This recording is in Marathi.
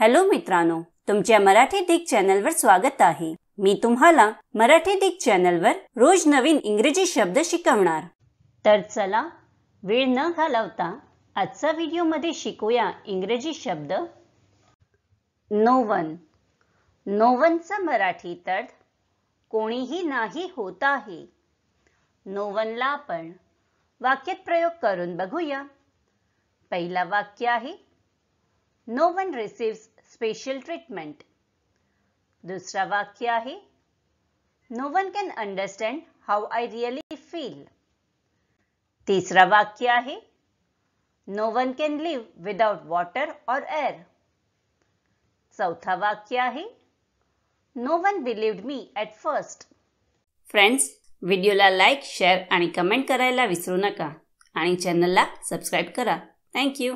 हॅलो मित्रांनो तुमच्या मराठी दिग चॅनलवर स्वागत आहे मी तुम्हाला मराठी दिग चॅनलवर रोज नवीन इंग्रजी शब्द शिकवणार तर चला वेळ न घालवता आजचा व्हिडिओमध्ये शिकूया इंग्रजी शब्द नोवन नोवनचं मराठी अर्थ कोणीही नाही होत आहे नोवनला आपण वाक्यात प्रयोग करून बघूया पहिला वाक्य आहे no one receives special treatment दुसरा वाक्य आहे no one can understand how I really feel तिसरा वाक्य आहे no one can live without water or air चौथा वाक्य आहे no one believed me at first friends व्हिडिओला लाईक शेअर आणि कमेंट करायला विसरू नका आणि चॅनलला सबस्क्राईब करा थँक्यू